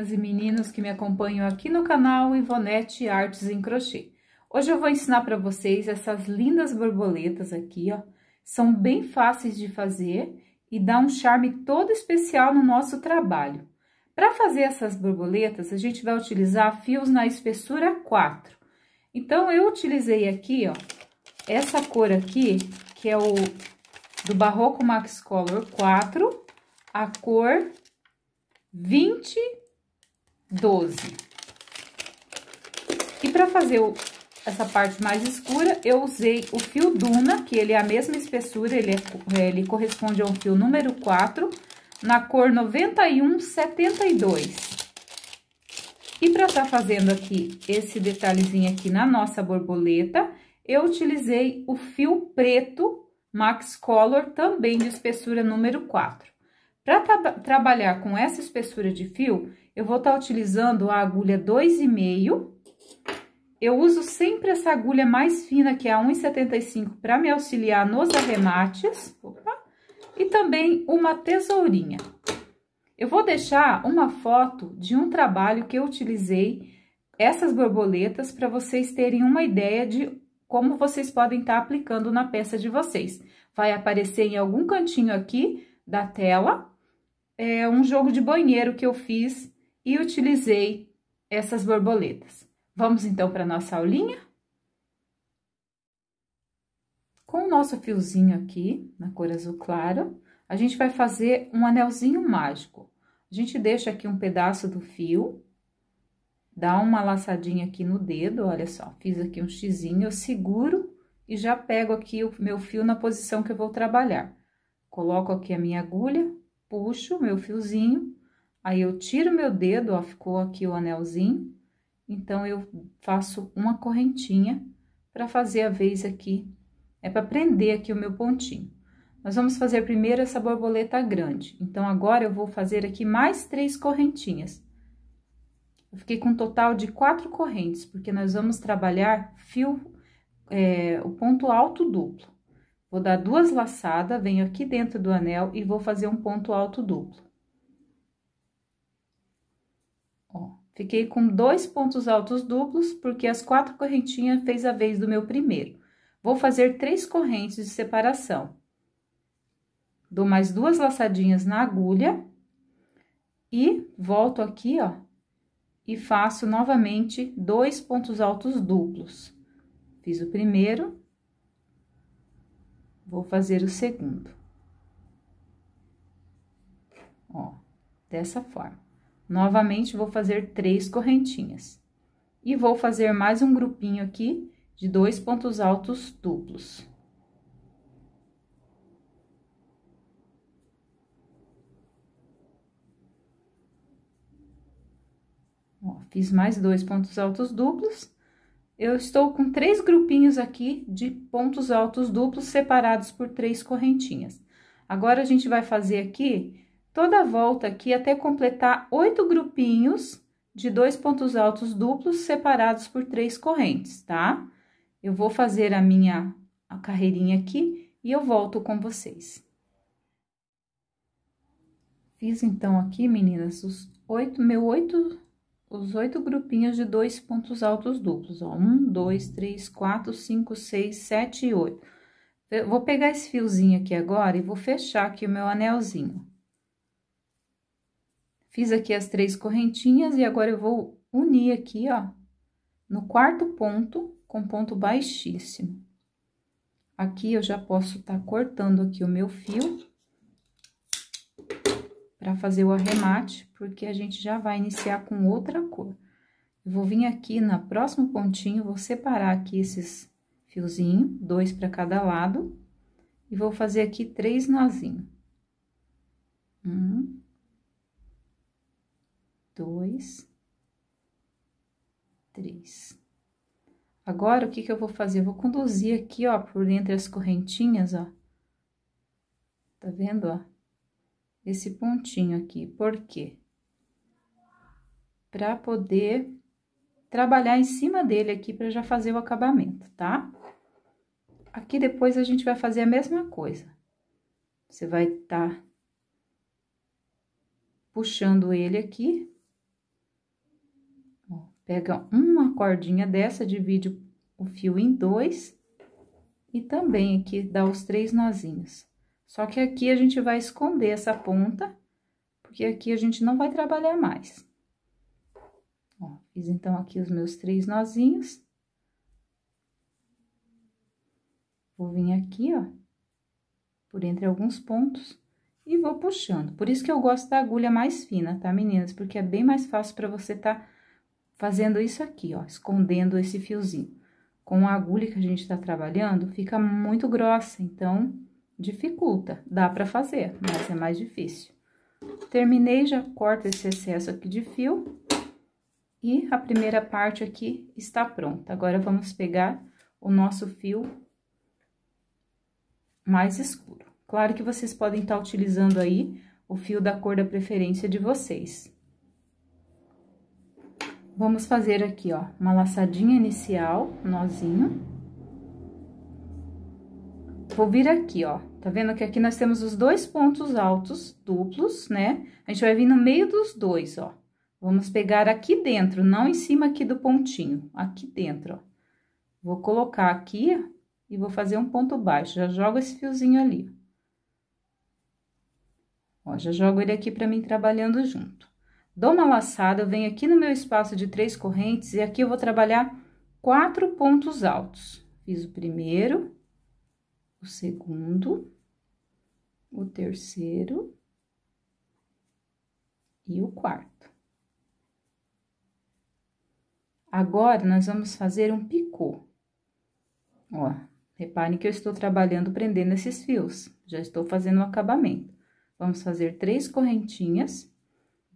meninas e meninos que me acompanham aqui no canal Ivonete Artes em Crochê. Hoje eu vou ensinar para vocês essas lindas borboletas aqui, ó. São bem fáceis de fazer e dá um charme todo especial no nosso trabalho. Para fazer essas borboletas, a gente vai utilizar fios na espessura 4. Então, eu utilizei aqui, ó, essa cor aqui, que é o do Barroco Max Color 4, a cor 20 12. E para fazer o, essa parte mais escura, eu usei o fio Duna, que ele é a mesma espessura, ele, é, é ele corresponde a um fio número 4, na cor 9172. E para estar tá fazendo aqui esse detalhezinho aqui na nossa borboleta, eu utilizei o fio preto Max Color, também de espessura número 4. Para tra trabalhar com essa espessura de fio, eu vou estar tá utilizando a agulha 2,5. Eu uso sempre essa agulha mais fina, que é a 1,75, para me auxiliar nos arremates. Opa! E também uma tesourinha. Eu vou deixar uma foto de um trabalho que eu utilizei essas borboletas para vocês terem uma ideia de como vocês podem estar tá aplicando na peça de vocês. Vai aparecer em algum cantinho aqui da tela é um jogo de banheiro que eu fiz e utilizei essas borboletas. Vamos então para nossa aulinha? Com o nosso fiozinho aqui, na cor azul claro, a gente vai fazer um anelzinho mágico. A gente deixa aqui um pedaço do fio, dá uma laçadinha aqui no dedo, olha só, fiz aqui um xizinho, eu seguro e já pego aqui o meu fio na posição que eu vou trabalhar. Coloco aqui a minha agulha, puxo o meu fiozinho Aí eu tiro meu dedo, ó, ficou aqui o anelzinho. Então, eu faço uma correntinha para fazer a vez aqui, é para prender aqui o meu pontinho. Nós vamos fazer primeiro essa borboleta grande. Então, agora eu vou fazer aqui mais três correntinhas. Eu fiquei com um total de quatro correntes, porque nós vamos trabalhar fio, é, o ponto alto duplo. Vou dar duas laçadas, venho aqui dentro do anel e vou fazer um ponto alto duplo. Fiquei com dois pontos altos duplos, porque as quatro correntinhas fez a vez do meu primeiro. Vou fazer três correntes de separação. Dou mais duas laçadinhas na agulha e volto aqui, ó, e faço novamente dois pontos altos duplos. Fiz o primeiro, vou fazer o segundo. Ó, dessa forma. Novamente, vou fazer três correntinhas. E vou fazer mais um grupinho aqui de dois pontos altos duplos. Ó, fiz mais dois pontos altos duplos. Eu estou com três grupinhos aqui de pontos altos duplos separados por três correntinhas. Agora, a gente vai fazer aqui toda a volta aqui até completar oito grupinhos de dois pontos altos duplos separados por três correntes, tá? Eu vou fazer a minha a carreirinha aqui e eu volto com vocês. Fiz então aqui, meninas, os oito, meu oito, os oito grupinhos de dois pontos altos duplos, ó. Um, dois, três, quatro, cinco, seis, sete e oito. Eu vou pegar esse fiozinho aqui agora e vou fechar aqui o meu anelzinho. Fiz aqui as três correntinhas e agora eu vou unir aqui, ó, no quarto ponto com ponto baixíssimo. Aqui eu já posso estar tá cortando aqui o meu fio para fazer o arremate, porque a gente já vai iniciar com outra cor. Eu vou vir aqui na próximo pontinho, vou separar aqui esses fiozinho, dois para cada lado, e vou fazer aqui três nozinho. Um, dois, três. Agora, o que que eu vou fazer? Eu vou conduzir aqui, ó, por entre as correntinhas, ó. Tá vendo, ó? Esse pontinho aqui, por quê? Pra poder trabalhar em cima dele aqui para já fazer o acabamento, tá? Aqui depois a gente vai fazer a mesma coisa. Você vai estar tá puxando ele aqui Pega uma cordinha dessa, divide o fio em dois e também aqui dá os três nozinhos. Só que aqui a gente vai esconder essa ponta, porque aqui a gente não vai trabalhar mais. Ó, fiz então aqui os meus três nozinhos. Vou vir aqui, ó, por entre alguns pontos e vou puxando. Por isso que eu gosto da agulha mais fina, tá, meninas? Porque é bem mais fácil para você tá fazendo uhum. isso aqui, ó, escondendo esse fiozinho. Com a agulha que a gente tá trabalhando, fica muito grossa, então dificulta. Dá pra fazer, mas é mais difícil. Terminei, já corto esse excesso aqui de fio. E a primeira parte aqui está pronta. Agora, vamos pegar o nosso fio mais escuro. Claro que vocês podem estar tá utilizando aí o fio da cor da preferência de vocês vamos fazer aqui, ó, uma laçadinha inicial, nozinho. Vou vir aqui, ó, tá vendo que aqui nós temos os dois pontos altos duplos, né? A gente vai vir no meio dos dois, ó. Vamos pegar aqui dentro, não em cima aqui do pontinho, aqui dentro, ó. Vou colocar aqui e vou fazer um ponto baixo, já jogo esse fiozinho ali. Ó, já jogo ele aqui pra mim trabalhando junto dou uma laçada, venho aqui no meu espaço de três correntes e aqui eu vou trabalhar quatro pontos altos. Fiz o primeiro, o segundo, o terceiro e o quarto. Agora, nós vamos fazer um picô. Ó, reparem que eu estou trabalhando prendendo esses fios, já estou fazendo o acabamento. Vamos fazer três correntinhas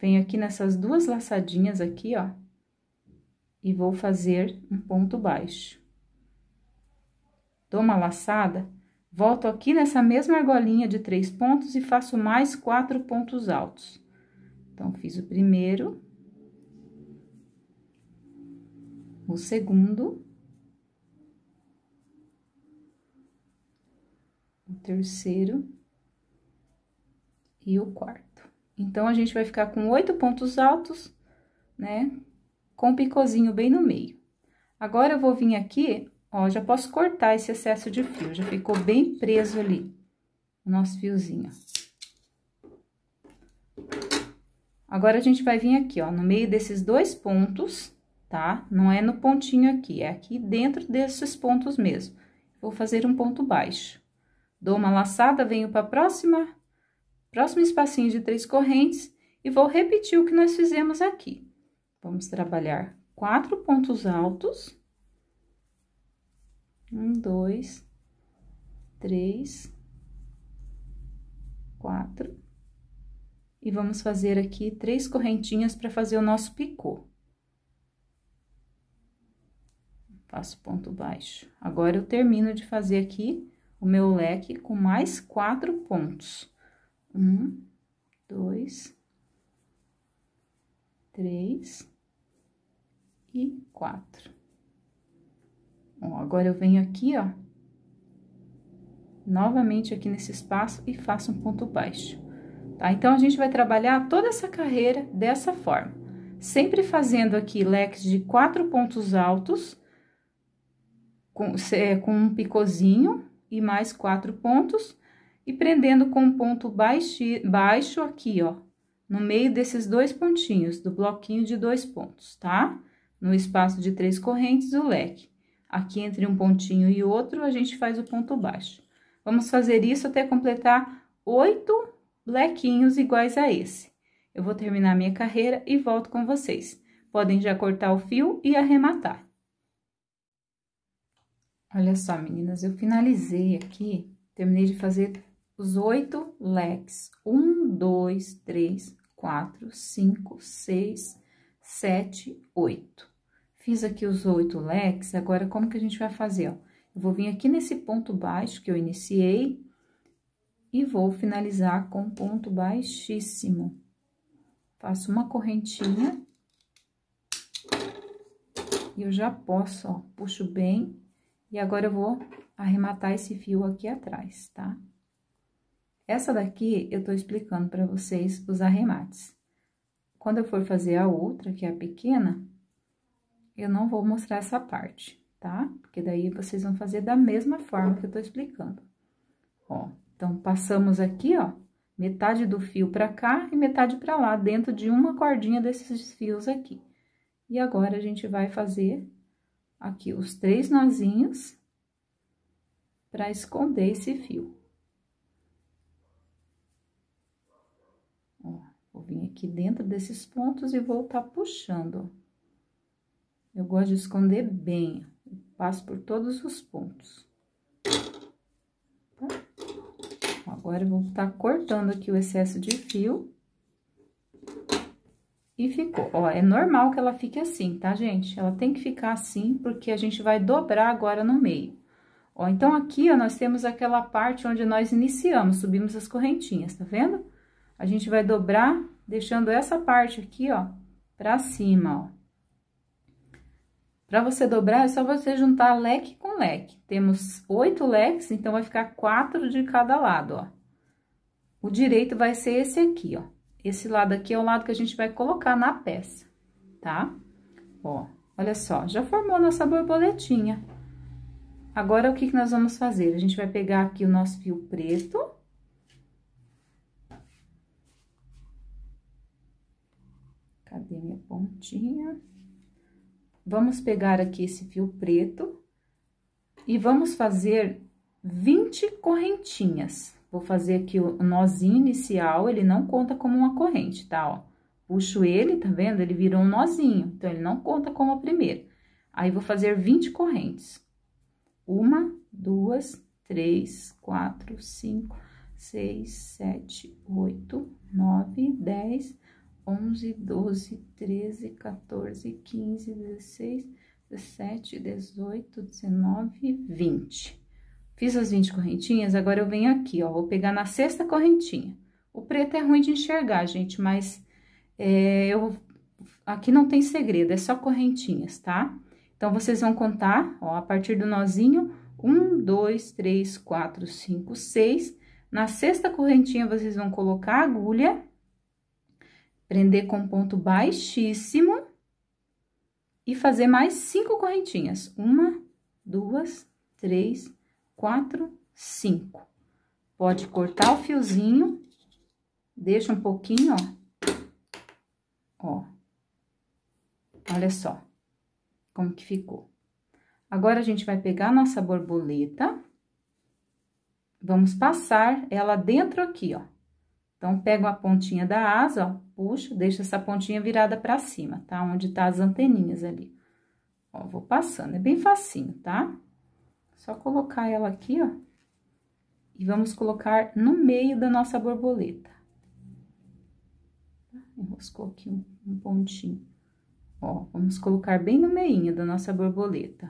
Venho aqui nessas duas laçadinhas aqui, ó, e vou fazer um ponto baixo. Dou uma laçada, volto aqui nessa mesma argolinha de três pontos e faço mais quatro pontos altos. Então, fiz o primeiro, o segundo, o terceiro e o quarto. Então, a gente vai ficar com oito pontos altos, né? Com o picôzinho bem no meio. Agora, eu vou vir aqui, ó, já posso cortar esse excesso de fio, já ficou bem preso ali, o nosso fiozinho. Agora, a gente vai vir aqui, ó, no meio desses dois pontos, tá? Não é no pontinho aqui, é aqui dentro desses pontos mesmo. Vou fazer um ponto baixo. Dou uma laçada, venho para a próxima Próximo espacinho de três correntes e vou repetir o que nós fizemos aqui. Vamos trabalhar quatro pontos altos. Um, dois, três, quatro. E vamos fazer aqui três correntinhas para fazer o nosso picô. Faço ponto baixo. Agora, eu termino de fazer aqui o meu leque com mais quatro pontos. Um, dois, três e quatro. Bom, agora eu venho aqui, ó, novamente aqui nesse espaço e faço um ponto baixo, tá? Então, a gente vai trabalhar toda essa carreira dessa forma, sempre fazendo aqui leques de quatro pontos altos, com, é, com um picozinho e mais quatro pontos, e prendendo com um ponto baixo, baixo aqui, ó, no meio desses dois pontinhos, do bloquinho de dois pontos, tá? No espaço de três correntes, o leque. Aqui, entre um pontinho e outro, a gente faz o ponto baixo. Vamos fazer isso até completar oito lequinhos iguais a esse. Eu vou terminar minha carreira e volto com vocês. Podem já cortar o fio e arrematar. Olha só, meninas, eu finalizei aqui, terminei de fazer os oito leques. Um, dois, três, quatro, cinco, seis, sete, oito. Fiz aqui os oito leques, agora como que a gente vai fazer, ó? Eu vou vir aqui nesse ponto baixo que eu iniciei e vou finalizar com ponto baixíssimo. Faço uma correntinha. E eu já posso, ó, puxo bem. E agora eu vou arrematar esse fio aqui atrás, tá? Tá? Essa daqui, eu tô explicando para vocês os arremates. Quando eu for fazer a outra, que é a pequena, eu não vou mostrar essa parte, tá? Porque daí, vocês vão fazer da mesma forma que eu tô explicando. Ó, então, passamos aqui, ó, metade do fio para cá e metade para lá, dentro de uma cordinha desses fios aqui. E agora, a gente vai fazer aqui os três nozinhos para esconder esse fio. aqui dentro desses pontos e vou tá puxando. Eu gosto de esconder bem, passo por todos os pontos. Tá? Agora, eu vou estar tá cortando aqui o excesso de fio. E ficou, ó, é normal que ela fique assim, tá, gente? Ela tem que ficar assim, porque a gente vai dobrar agora no meio. Ó, então, aqui, ó, nós temos aquela parte onde nós iniciamos, subimos as correntinhas, tá vendo? A gente vai dobrar deixando essa parte aqui, ó, pra cima, ó. Para você dobrar, é só você juntar leque com leque. Temos oito leques, então vai ficar quatro de cada lado, ó. O direito vai ser esse aqui, ó. Esse lado aqui é o lado que a gente vai colocar na peça, tá? Ó, olha só, já formou nossa borboletinha. Agora, o que, que nós vamos fazer? A gente vai pegar aqui o nosso fio preto Cadê minha pontinha? Vamos pegar aqui esse fio preto e vamos fazer 20 correntinhas. Vou fazer aqui o nozinho inicial, ele não conta como uma corrente, tá? Ó, puxo ele, tá vendo? Ele virou um nozinho, então, ele não conta como a primeira. Aí, vou fazer 20 correntes. Uma, duas, três, quatro, cinco, seis, sete, oito, nove, dez, 11, 12, 13, 14, 15, 16, 17, 18, 19, 20. Fiz as 20 correntinhas, agora eu venho aqui, ó, vou pegar na sexta correntinha. O preto é ruim de enxergar, gente, mas é, eu aqui não tem segredo, é só correntinhas, tá? Então, vocês vão contar, ó, a partir do nozinho, um, dois, três, quatro, cinco, seis. Na sexta correntinha, vocês vão colocar a agulha prender com ponto baixíssimo e fazer mais cinco correntinhas. Uma, duas, três, quatro, cinco. Pode cortar o fiozinho, deixa um pouquinho, ó. Ó. Olha só como que ficou. Agora, a gente vai pegar a nossa borboleta, vamos passar ela dentro aqui, ó. Então, pego a pontinha da asa, ó, puxo, deixo essa pontinha virada para cima, tá? Onde tá as anteninhas ali. Ó, vou passando, é bem facinho, tá? Só colocar ela aqui, ó. E vamos colocar no meio da nossa borboleta. Tá? Enroscou aqui um, um pontinho. Ó, vamos colocar bem no meinho da nossa borboleta.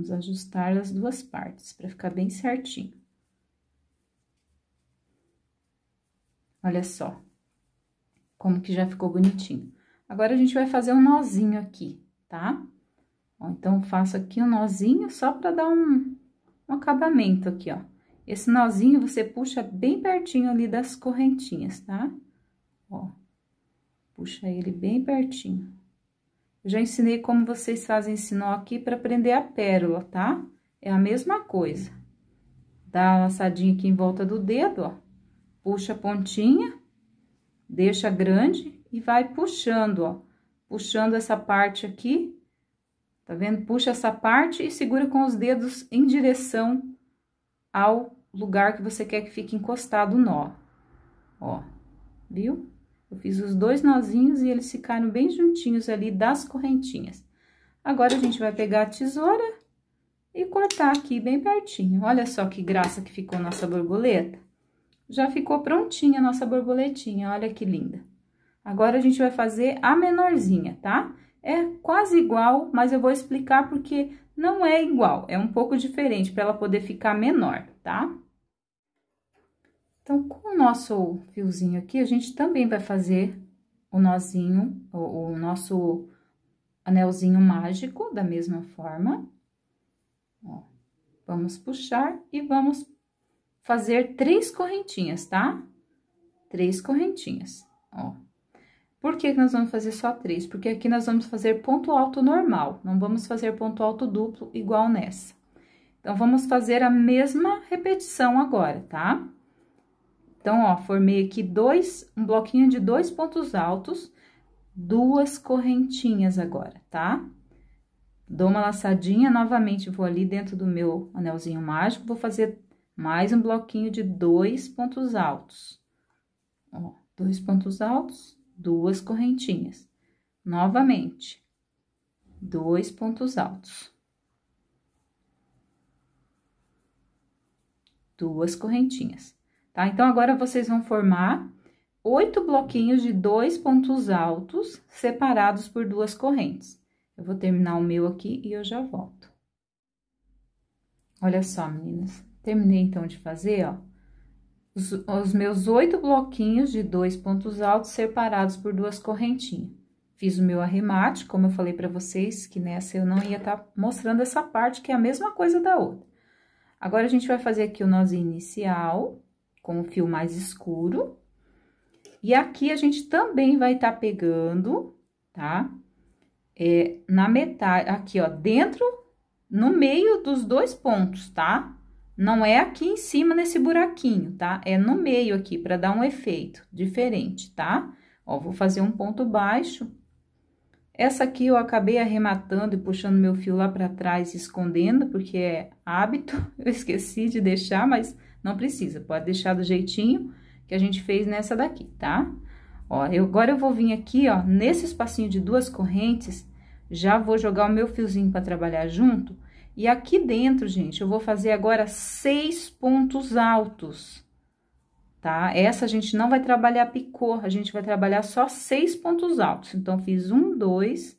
vamos ajustar as duas partes para ficar bem certinho. Olha só, como que já ficou bonitinho. Agora, a gente vai fazer um nozinho aqui, tá? Ó, então, faço aqui um nozinho só para dar um, um acabamento aqui, ó. Esse nozinho você puxa bem pertinho ali das correntinhas, tá? Ó, puxa ele bem pertinho. Já ensinei como vocês fazem esse nó aqui para prender a pérola, tá? É a mesma coisa. Dá uma laçadinha aqui em volta do dedo, ó. Puxa a pontinha, deixa grande e vai puxando, ó. Puxando essa parte aqui, tá vendo? Puxa essa parte e segura com os dedos em direção ao lugar que você quer que fique encostado o nó, ó. Viu? Eu fiz os dois nozinhos e eles ficaram bem juntinhos ali das correntinhas. Agora, a gente vai pegar a tesoura e cortar aqui bem pertinho. Olha só que graça que ficou nossa borboleta. Já ficou prontinha a nossa borboletinha, olha que linda. Agora, a gente vai fazer a menorzinha, tá? É quase igual, mas eu vou explicar porque não é igual, é um pouco diferente para ela poder ficar menor, tá? Então, com o nosso fiozinho aqui, a gente também vai fazer o nozinho, o, o nosso anelzinho mágico, da mesma forma. Ó, vamos puxar e vamos fazer três correntinhas, tá? Três correntinhas, ó. Por que nós vamos fazer só três? Porque aqui nós vamos fazer ponto alto normal, não vamos fazer ponto alto duplo igual nessa. Então, vamos fazer a mesma repetição agora, tá? Tá? Então, ó, formei aqui dois, um bloquinho de dois pontos altos, duas correntinhas agora, tá? Dou uma laçadinha, novamente vou ali dentro do meu anelzinho mágico, vou fazer mais um bloquinho de dois pontos altos. Ó, dois pontos altos, duas correntinhas. Novamente, dois pontos altos. Duas correntinhas tá? Então, agora vocês vão formar oito bloquinhos de dois pontos altos separados por duas correntes. Eu vou terminar o meu aqui e eu já volto. Olha só, meninas. Terminei, então, de fazer, ó, os, os meus oito bloquinhos de dois pontos altos separados por duas correntinhas. Fiz o meu arremate, como eu falei para vocês, que nessa eu não ia estar tá mostrando essa parte, que é a mesma coisa da outra. Agora, a gente vai fazer aqui o nozinho inicial, com o fio mais escuro. E aqui a gente também vai estar tá pegando, tá? É, na metade, aqui, ó, dentro, no meio dos dois pontos, tá? Não é aqui em cima nesse buraquinho, tá? É no meio aqui, para dar um efeito diferente, tá? Ó, vou fazer um ponto baixo. Essa aqui eu acabei arrematando e puxando meu fio lá para trás, escondendo, porque é hábito, eu esqueci de deixar, mas não precisa, pode deixar do jeitinho que a gente fez nessa daqui, tá? Ó, eu, agora eu vou vir aqui, ó, nesse espacinho de duas correntes, já vou jogar o meu fiozinho para trabalhar junto. E aqui dentro, gente, eu vou fazer agora seis pontos altos, tá? Essa a gente não vai trabalhar picô, a gente vai trabalhar só seis pontos altos. Então, fiz um, dois,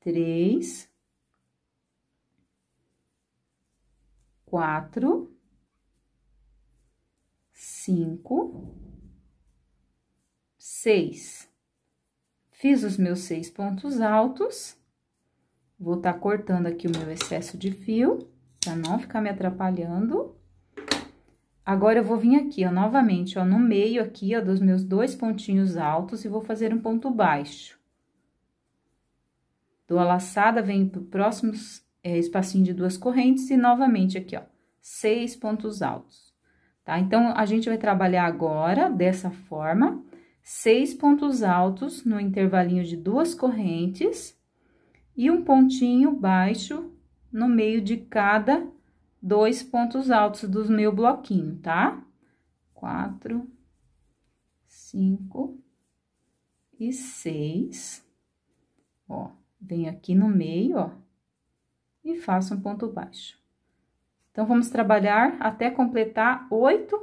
três, quatro, cinco, seis. Fiz os meus seis pontos altos. Vou estar tá cortando aqui o meu excesso de fio, para não ficar me atrapalhando. Agora, eu vou vir aqui, ó, novamente, ó, no meio aqui, ó, dos meus dois pontinhos altos e vou fazer um ponto baixo. Dou a laçada, venho pro próximo é, espacinho de duas correntes e novamente aqui, ó, seis pontos altos tá? Então, a gente vai trabalhar agora dessa forma, seis pontos altos no intervalinho de duas correntes e um pontinho baixo no meio de cada dois pontos altos do meu bloquinho, tá? Quatro, cinco e seis, ó, vem aqui no meio, ó, e faço um ponto baixo. Então, vamos trabalhar até completar oito,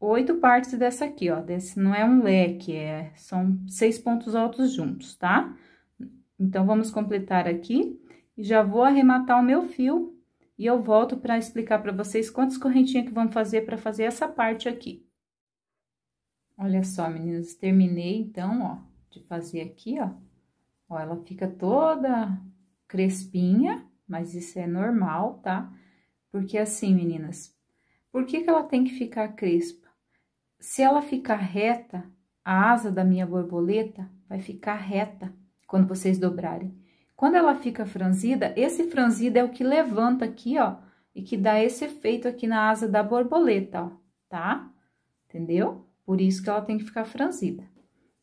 oito partes dessa aqui, ó. Desse não é um leque, é, são seis pontos altos juntos, tá? Então, vamos completar aqui e já vou arrematar o meu fio e eu volto para explicar para vocês quantas correntinhas que vamos fazer para fazer essa parte aqui. Olha só, meninas, terminei então, ó, de fazer aqui, ó. Ó, ela fica toda crespinha, mas isso é normal, tá? Tá? Porque assim, meninas, por que, que ela tem que ficar crespa? Se ela ficar reta, a asa da minha borboleta vai ficar reta quando vocês dobrarem. Quando ela fica franzida, esse franzido é o que levanta aqui, ó, e que dá esse efeito aqui na asa da borboleta, ó, tá? Entendeu? Por isso que ela tem que ficar franzida.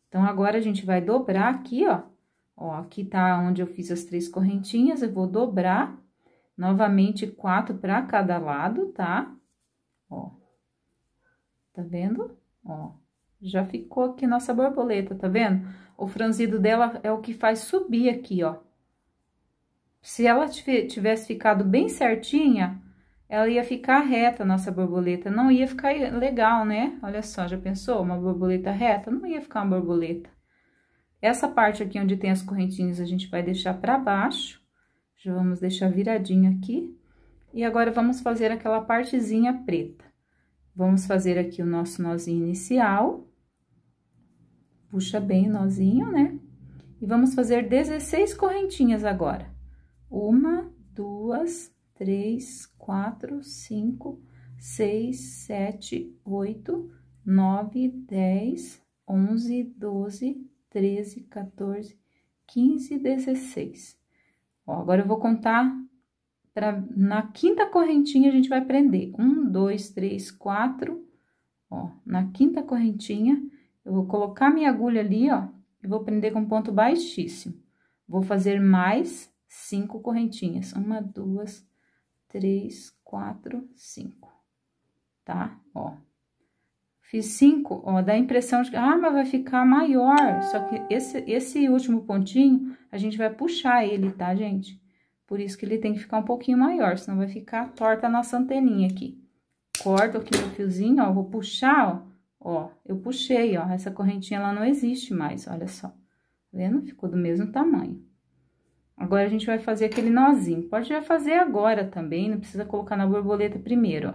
Então, agora a gente vai dobrar aqui, ó. Ó, aqui tá onde eu fiz as três correntinhas, eu vou dobrar Novamente, quatro para cada lado, tá? Ó. Tá vendo? Ó. Já ficou aqui nossa borboleta, tá vendo? O franzido dela é o que faz subir aqui, ó. Se ela tivesse ficado bem certinha, ela ia ficar reta, nossa borboleta. Não ia ficar legal, né? Olha só, já pensou? Uma borboleta reta? Não ia ficar uma borboleta. Essa parte aqui onde tem as correntinhas, a gente vai deixar para baixo. Já vamos deixar viradinho aqui. E agora, vamos fazer aquela partezinha preta. Vamos fazer aqui o nosso nozinho inicial. Puxa bem o nozinho, né? E vamos fazer 16 correntinhas agora. Uma, duas, três, quatro, cinco, seis, sete, oito, nove, dez, onze, doze, treze, 14, quinze, dezesseis. Ó, agora eu vou contar pra, na quinta correntinha a gente vai prender. Um, dois, três, quatro. Ó, na quinta correntinha, eu vou colocar minha agulha ali, ó, e vou prender com ponto baixíssimo. Vou fazer mais cinco correntinhas. Uma, duas, três, quatro, cinco. Tá? Ó. Fiz cinco, ó, dá a impressão de que, ah, mas vai ficar maior. Só que esse, esse último pontinho a gente vai puxar ele, tá, gente? Por isso que ele tem que ficar um pouquinho maior, senão vai ficar torta a nossa anteninha aqui. Corto aqui meu fiozinho, ó, vou puxar, ó, ó, eu puxei, ó, essa correntinha ela não existe mais, olha só. Tá vendo? Ficou do mesmo tamanho. Agora, a gente vai fazer aquele nozinho. Pode já fazer agora também, não precisa colocar na borboleta primeiro, ó.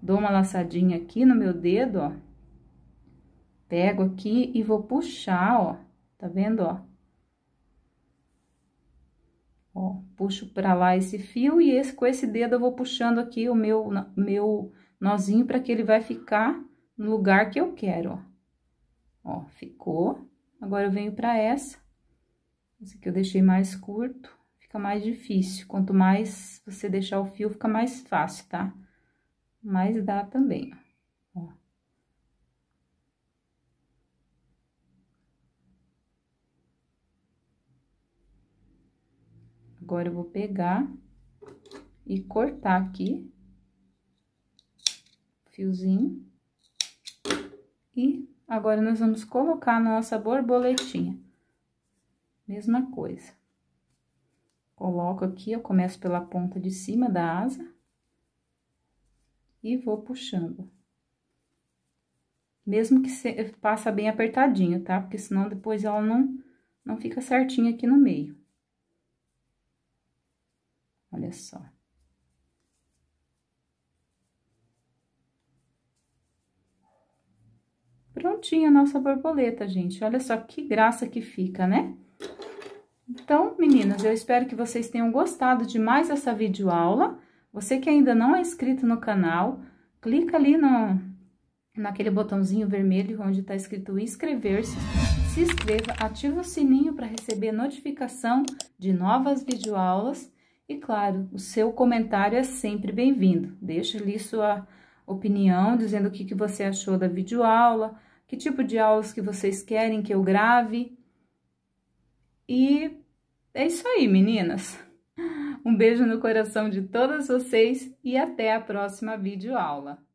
Dou uma laçadinha aqui no meu dedo, ó. Pego aqui e vou puxar, ó. Tá vendo, ó? Ó, puxo para lá esse fio e esse, com esse dedo eu vou puxando aqui o meu, meu nozinho para que ele vai ficar no lugar que eu quero, ó. Ó, ficou. Agora eu venho para essa. Esse aqui eu deixei mais curto, fica mais difícil. Quanto mais você deixar o fio, fica mais fácil, tá? Mas dá também, ó. Agora, eu vou pegar e cortar aqui, fiozinho. E agora, nós vamos colocar a nossa borboletinha. Mesma coisa. Coloco aqui, eu começo pela ponta de cima da asa. E vou puxando. Mesmo que se, eh, passa bem apertadinho, tá? Porque senão depois ela não, não fica certinha aqui no meio. Olha só. Prontinha a nossa borboleta, gente. Olha só que graça que fica, né? Então, meninas, eu espero que vocês tenham gostado de mais essa videoaula. Você que ainda não é inscrito no canal, clica ali no, naquele botãozinho vermelho onde está escrito inscrever-se. Se inscreva, ativa o sininho para receber notificação de novas videoaulas e claro, o seu comentário é sempre bem-vindo. Deixe ali sua opinião, dizendo o que, que você achou da videoaula, que tipo de aulas que vocês querem que eu grave. E é isso aí, meninas. Um beijo no coração de todas vocês e até a próxima videoaula.